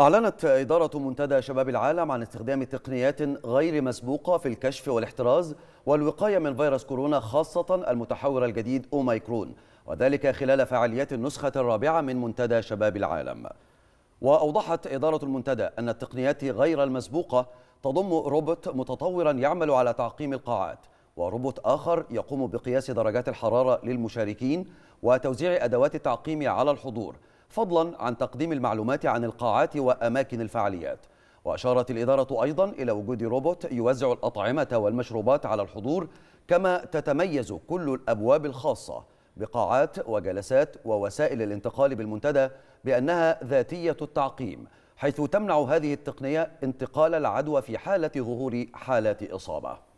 أعلنت إدارة منتدى شباب العالم عن استخدام تقنيات غير مسبوقة في الكشف والاحتراز والوقاية من فيروس كورونا خاصة المتحور الجديد أوميكرون وذلك خلال فعاليات النسخة الرابعة من منتدى شباب العالم وأوضحت إدارة المنتدى أن التقنيات غير المسبوقة تضم روبوت متطورا يعمل على تعقيم القاعات وروبوت آخر يقوم بقياس درجات الحرارة للمشاركين وتوزيع أدوات التعقيم على الحضور فضلا عن تقديم المعلومات عن القاعات وأماكن الفعاليات وأشارت الإدارة أيضا إلى وجود روبوت يوزع الأطعمة والمشروبات على الحضور كما تتميز كل الأبواب الخاصة بقاعات وجلسات ووسائل الانتقال بالمنتدى بأنها ذاتية التعقيم حيث تمنع هذه التقنية انتقال العدوى في حالة ظهور حالات إصابة